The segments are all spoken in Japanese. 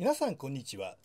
皆さんこんにちは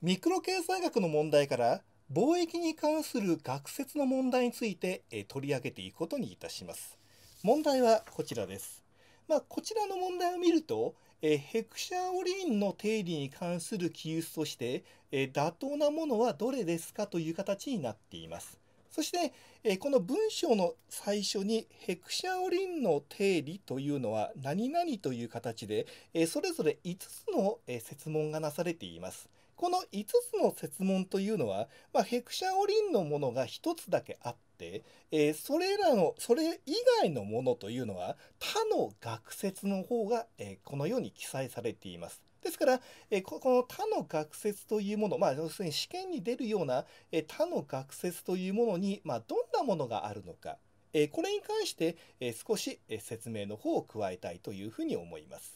ミクロ経済学の問題から貿易に関する学説の問題について取り上げていくことにいたします問題はこちらですまあ、こちらの問題を見るとえヘクシャーオリンの定理に関する記述としてえ妥当なものはどれですかという形になっていますそして、えこの文章の最初にヘクシャオリンの定理というのは何々という形で、えそれぞれ5つの、え設問がなされています。この5つの設問というのは、まあ、ヘクシャオリンのものが1つだけあって、えー、それらの、それ以外のものというのは、他の学説の方が、えー、このように記載されています。ですから、えこの他の学説というもの、まあ、要するに試験に出るような、え他の学説というものに、まあ、どんなものがあるのか、えこれに関して、え少し、え説明の方を加えたいというふうに思います。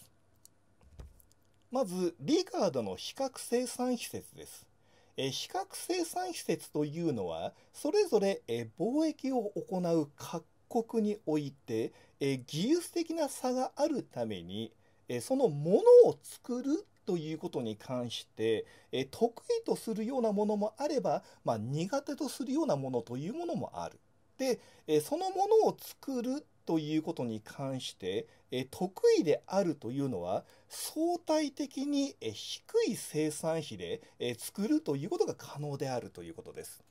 まず、リガードの比較生産施設です。え比較生産施設というのはそれぞれ、え貿易を行う各国において、え技術的な差があるために、えそのものを作るということに関して、え得意とするようなものもあれば、まあ、苦手とするようなものというものもある。で、えそのものを作るということに関して、え得意であるというのは相対的に、え低い生産費で、え作るということが可能であるということです。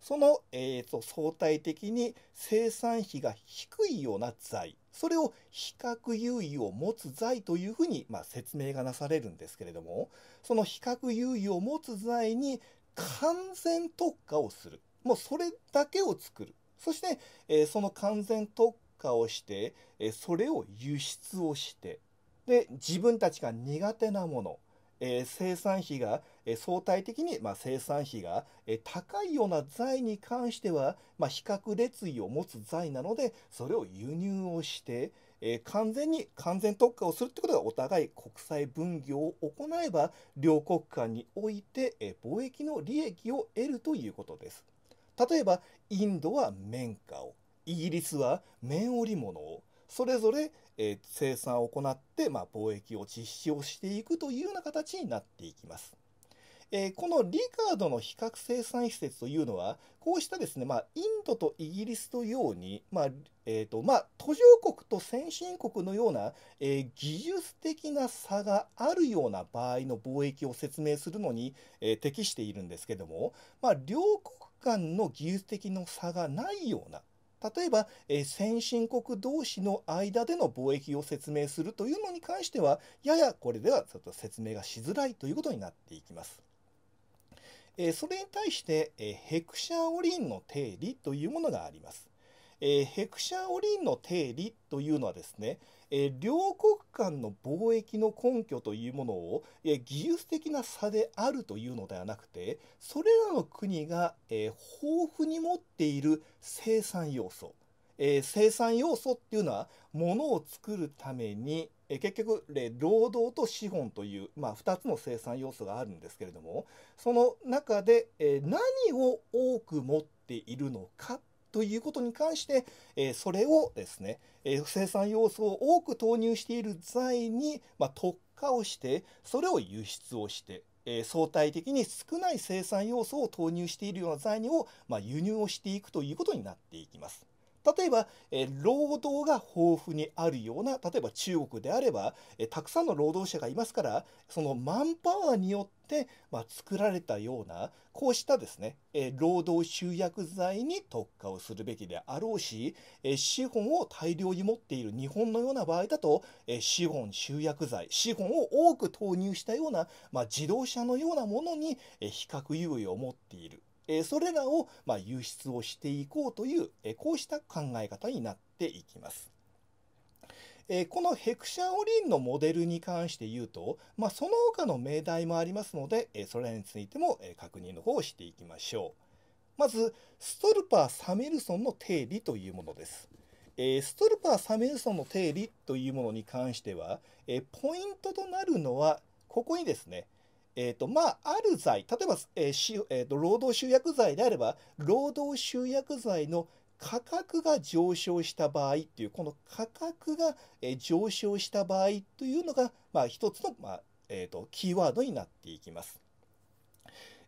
その、えーと、相対的に生産費が低いような材。それを比較優位を持つ罪というふうに、まあ、説明がなされるんですけれども、その比較優位を持つ罪に完全特化をする。もうそれだけを作る。そして、えー、その完全特化をして、えー、それを輸出をして、で、自分たちが苦手なもの、えー、生産費がえ相対的に、ま生産費が、え高いような財に関しては、ま比較列位を持つ財なので、それを輸入をして、え完全に完全特化をするってことがお互い国際分業を行えば、両国間において、え貿易の利益を得るということです。例えば、インドは綿花を、イギリスは綿織物を、それぞれ、え生産を行って、まあ、貿易を実施をしていくというような形になっていきます。えー、このリカードの比較生産施設というのは、こうしたですね、まあ、インドとイギリスのように、まあ、えーとまあ、途上国と先進国のような、えー、技術的な差があるような場合の貿易を説明するのに、えー、適しているんですけども、まあ、両国間の技術的な差がないような例えば、えー、先進国同士の間での貿易を説明するというのに関してはややこれではちょっと説明がしづらいということになっていきます。えそれに対して、えヘクシャーオリンの定理というものがあります。えヘクシャーオリンの定理というのはですね、え両国間の貿易の根拠というものを、え技術的な差であるというのではなくてそれらの国が、え豊富に持っている生産要素、え生産要素っていうのはものを作るために、え結局、労働と資本という、まあ、2つの生産要素があるんですけれどもその中で、え何を多く持っているのかということに関して、えそれをですね、え生産要素を多く投入している財に、まあ、特化をしてそれを輸出をしてえ相対的に少ない生産要素を投入しているような材にを、まあ、輸入をしていくということになっていきます。例えば、えー、労働が豊富にあるような例えば中国であれば、えー、たくさんの労働者がいますからそのマンパワーによって、まあ、作られたようなこうしたですね、えー、労働集約罪に特化をするべきであろうし、え資本を大量に持っている日本のような場合だと、え資本集約罪資本を多く投入したような、まあ、自動車のようなものに、え比較優位を持っている。えそれらを、ま輸出をしていこうという、えこうした考え方になっていきます。えこのヘクシャオリンのモデルに関して言うと、まあ、その他の命題もありますので、えそれらについても、え確認の方をしていきましょう。まず、ストルパー・サメルソンの定理というものです。えストルパー・サメルソンの定理というものに関しては、えポイントとなるのは、ここにですね、えー、と、まあ、ある罪、例えば、えーしえーと、労働集約罪であれば、労働集約罪の価格が上昇した場合っていう、この価格が、えー、上昇した場合というのが、まあ、一つの、まあえーとキーワードになっていきます。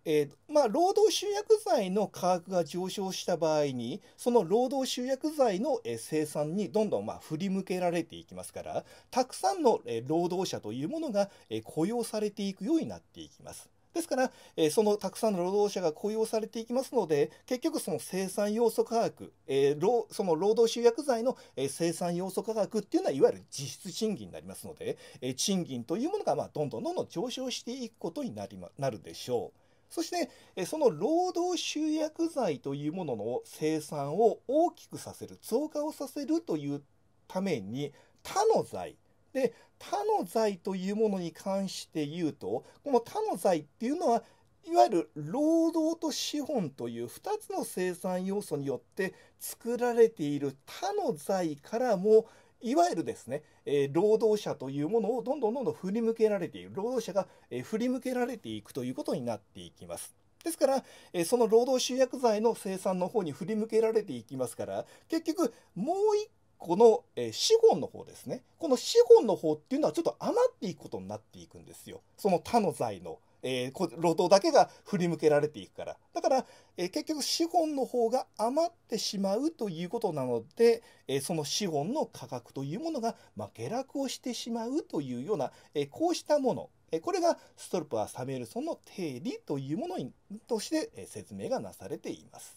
えー、まあ、労働集約剤の価格が上昇した場合にその労働集約剤の、え生産にどんどん、まあ、振り向けられていきますからたくさんの、え労働者というものが、え雇用されていくようになっていきます。ですから、えー、そのたくさんの労働者が雇用されていきますので、結局その生産要素価格、えー、その労働集約剤の、えー、生産要素価格っていうのは、いわゆる実質賃金になりますので、え賃金というものが、まあ、どんどんどんどん上昇していくことになり、ま、なるでしょう。そしてその労働集約罪というものの生産を大きくさせる増加をさせるというために他の財で他の財というものに関して言うとこの他の財っていうのはいわゆる労働と資本という2つの生産要素によって作られている他の財からもいわゆるですねえー、労働者というものをどんどんどんどん振り向けられている、労働者が、えー、振り向けられていくということになっていきます。ですから、えー、その労働集約罪の生産の方に振り向けられていきますから、結局、もう一個の、え資本の方ですね。この資本の方っていうのはちょっと余っていくことになっていくんですよ。その他の財の。えー、労働だけが振り向けられていくから。だから、えー、結局資本の方が余ってしまうということなので、えー、その資本の価格というものが、まあ、下落をしてしまうというような、えこうしたもの、えこれがストルプはサメルソンの定理というものにとして、え説明がなされています。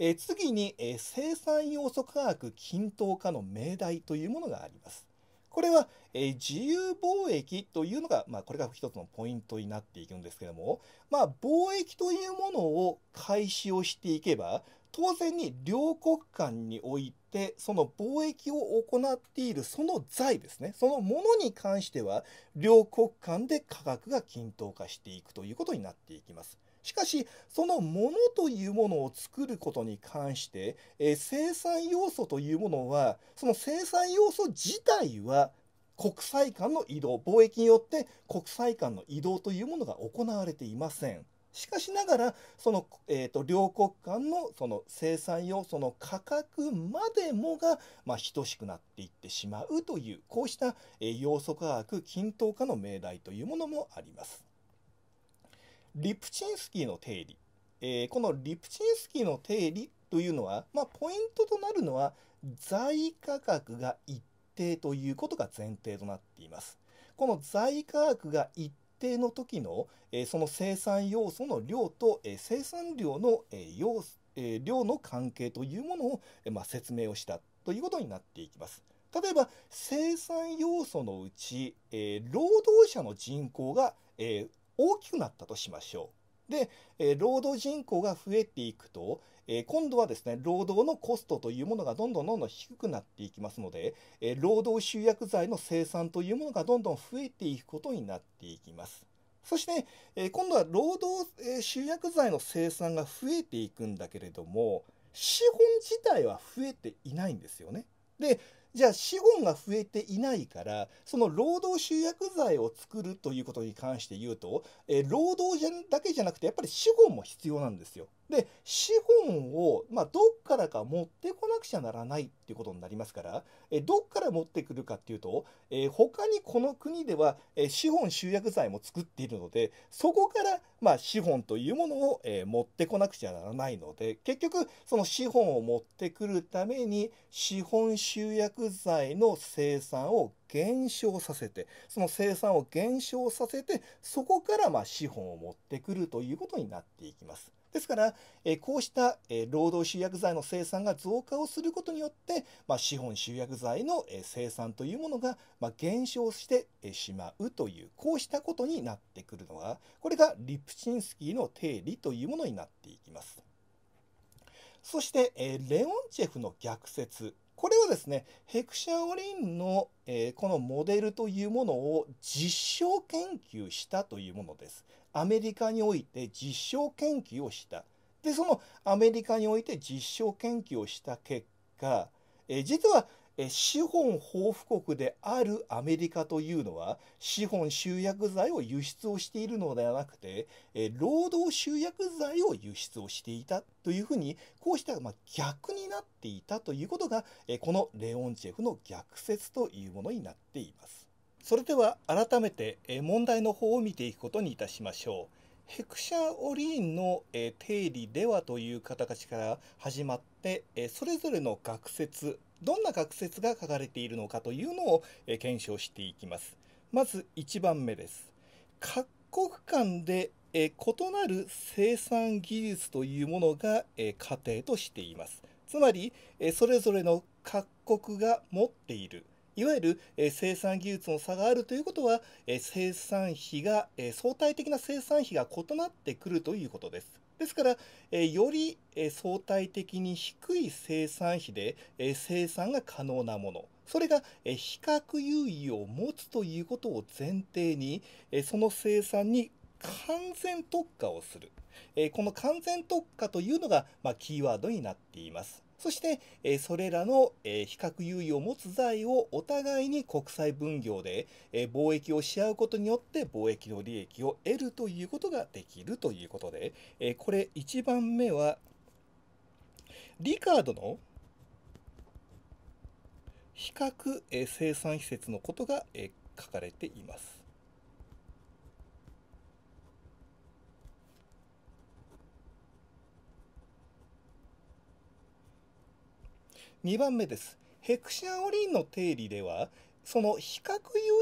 え次に、え生産要素価格均等化の命題というものがあります。これは、えー、自由貿易というのが、まあ、これが一つのポイントになっていくんですけども、まあ、貿易というものを開始をしていけば、当然に両国間において、その貿易を行っているその財ですね、そのものに関しては、両国間で価格が均等化していくということになっていきます。しかしそのものというものを作ることに関して、えー、生産要素というものはその生産要素自体は国際間の移動貿易によって国際間の移動というものが行われていません。しかしながらその、えーと、両国間のその生産要素の価格までもが、まあ、等しくなっていってしまうというこうした、えー、要素価格均等化の命題というものもあります。リプチンスキーの定理、えー、このリプチンスキーの定理というのは、まあ、ポイントとなるのは在価格が一定ということが前提となっています。この在価格が一定の時の、えー、その生産要素の量と、えー、生産量の、えー、要素え量の関係というものを、えまあ、説明をしたということになっていきます。例えば生産要素のうち、えー、労働者の人口が、え大きくなったとしましょう。で、え労働人口が増えていくと、え今度はですね、労働のコストというものがどんどんどんどん低くなっていきますので、え労働集約剤の生産というものがどんどん増えていくことになっていきます。そして、え今度は労働え集約剤の生産が増えていくんだけれども、資本自体は増えていないんですよね。で、じゃあ資本が増えていないからその労働集約罪を作るということに関して言うと、えー、労働だけじゃなくてやっぱり資本も必要なんですよ。で資本を、まあ、どっからか持ってこなくちゃならないっていうことになりますからえどっから持ってくるかっていうと、えー、他にこの国では、え資本集約財も作っているのでそこから、まあ、資本というものを、えー、持ってこなくちゃならないので結局その資本を持ってくるために資本集約財の生産を減少させてその生産を減少させてそこからま資本を持ってくるということになっていきます。ですから、えこうした、え労働集約剤の生産が増加をすることによって、まあ、資本集約剤の、え生産というものが、まあ、減少してしまうというこうしたことになってくるのはこれがリプチンスキーの定理というものになっていきます。そして、えレオンチェフの逆説これはですね、ヘクシャオリンの、えー、このモデルというものを実証研究したというものです。アメリカにおいて実証研究をした。で、そのアメリカにおいて実証研究をした結果、えー、実は資本報復国であるアメリカというのは資本集約剤を輸出をしているのではなくて労働集約剤を輸出をしていたというふうにこうしたま逆になっていたということがこのレオンチェフの逆説というものになっていますそれでは改めて問題の方を見ていくことにいたしましょうヘクシャー・オリーンの、え定理ではという形から始まって、えそれぞれの学説どんな学説が書かれているのかというのを、え検証していきますまず1番目です各国間で、え異なる生産技術というものが、え過程としていますつまり、えそれぞれの各国が持っているいわゆる、え生産技術の差があるということは、え生産費が、え相対的な生産費が異なってくるということですですから、えー、より、え相対的に低い生産比で、え生産が可能なもの、それが、え比較優位を持つということを前提に、えその生産に完全特化をする、えこの完全特化というのが、まあ、キーワードになっています。そして、えー、それらの、えー、比較優位を持つ財をお互いに国際分業で、えー、貿易をし合うことによって貿易の利益を得るということができるということで、えこれ1番目は、リカードの比較、え生産施設のことが、え書かれています。2番目です。ヘクシアンオリンの定理では、その比較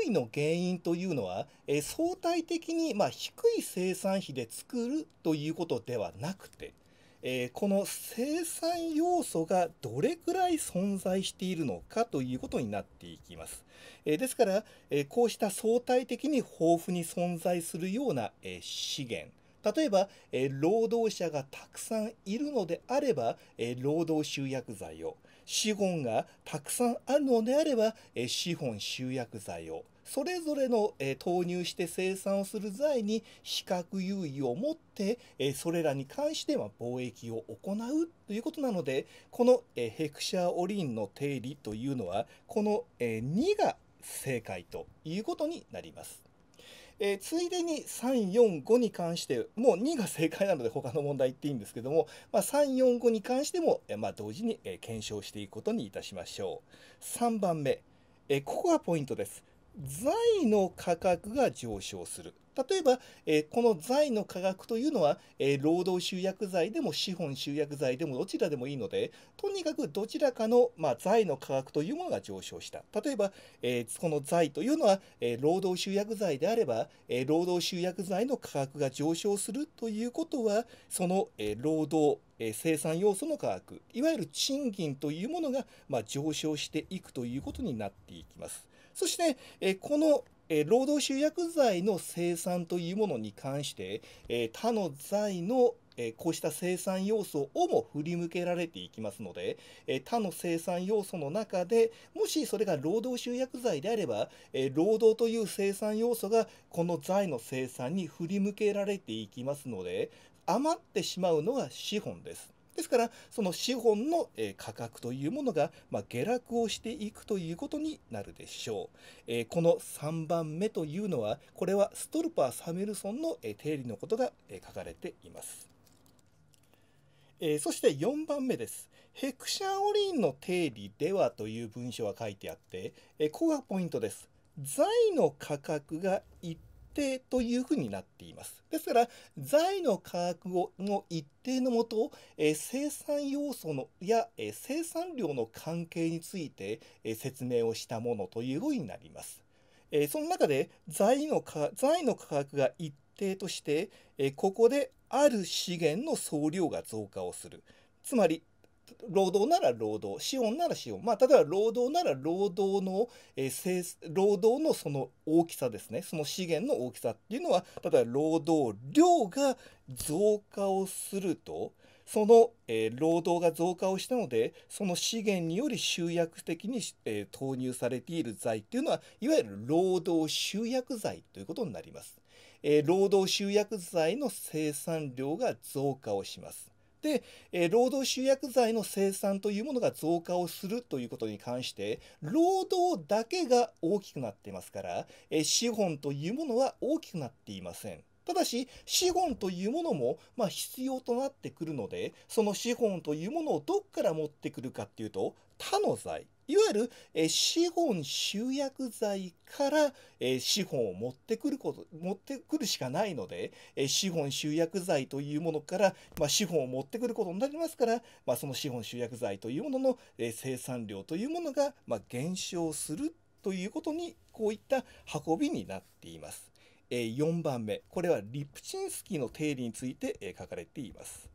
優位の原因というのは、え相対的に、まあ、低い生産比で作るということではなくて、えー、この生産要素がどれくらい存在しているのかということになっていきます。えー、ですから、えー、こうした相対的に豊富に存在するような、え資源、例えば、え労働者がたくさんいるのであれば、え労働集約剤を、資本がたくさんあるのであれば、え資本集約剤をそれぞれの、え投入して生産をする際に比較優位を持って、えそれらに関しては貿易を行うということなのでこの、えヘクシャー・オリンの定理というのはこの、え2が正解ということになります。えー、ついでに345に関してもう2が正解なので他の問題言っていいんですけども、まあ、345に関しても、まあ、同時に、え検証していくことにいたしましょう3番目、えここがポイントです財の価格が上昇する。例えば、えー、この財の価格というのは、えー、労働集約財でも資本集約財でもどちらでもいいので、とにかくどちらかの、まあ、財の価格というものが上昇した。例えば、えー、この財というのは、え労働集約財であれば、え労働集約財の価格が上昇するということは、その、え労働、え生産要素の価格、いわゆる賃金というものが、まあ、上昇していくということになっていきます。そして、えこのえ労働集約罪の生産というものに関して、え他の罪のえこうした生産要素をも振り向けられていきますので、え他の生産要素の中でもしそれが労働集約罪であれば、え労働という生産要素がこの財の生産に振り向けられていきますので余ってしまうのが資本です。ですからその資本の、え価格というものが、ま下落をしていくということになるでしょう、えこの3番目というのはこれはストルパー・サメルソンの、え定理のことが、え書かれていますえそして4番目です。ヘクシャオリンの定理ではという文章が書いてあって、えここがポイントです。財の価格が一定というふうになっています。ですから、財の価格の一定のもと、え生産要素のや、え生産量の関係について、え説明をしたものというふうになります。えその中で材の財の価格が一定として、えここである資源の総量が増加をする。つまり労働なら労働、資本なら資本、まあ、例えば労働なら労働の、えー、労働のその大きさですね、その資源の大きさっていうのは、例えば労働量が増加をすると、その、えー、労働が増加をしたので、その資源により集約的に、えー、投入されている財っていうのは、いわゆる労働集約財ということになります。えー、労働集約財の生産量が増加をします。で、え労働集約罪の生産というものが増加をするということに関して、労働だけが大きくなっていますから、え資本というものは大きくなっていません。ただし、資本というものも、まあ、必要となってくるので、その資本というものをどっから持ってくるかっていうと、他の財。いわゆる、え資本集約罪から、え資本を持ってくること、持ってくるしかないので、え資本集約罪というものから、まあ、資本を持ってくることになりますから、まあ、その資本集約罪というものの、え生産量というものが、まあ、減少するということに、こういった運びになっています。え4番目、これはリプチンスキーの定理について、え書かれています。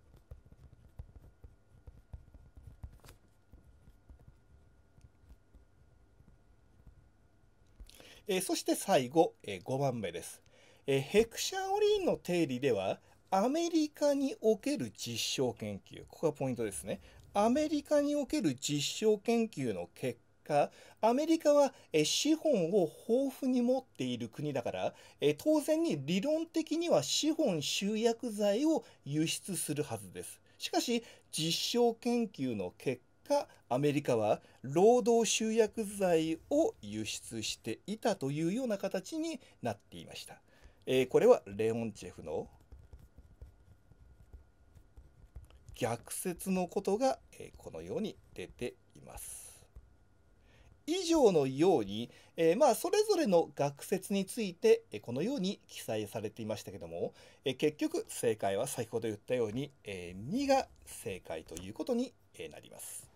えー、そして最後、えー、5番目です、えー、ヘクシャオリンの定理ではアメリカにおける実証研究ここがポイントですねアメリカにおける実証研究の結果アメリカは資本を豊富に持っている国だから当然に理論的には資本集約剤を輸出するはずですしかし実証研究の結果アメリカは労働集約剤を輸出していたというような形になっていました。えー、これはレオンチェフの逆説のことが、えー、このように出ています。以上のように、えー、まあそれぞれの学説について、えー、このように記載されていましたけども、えー、結局正解は先ほど言ったように、え2が正解ということになります。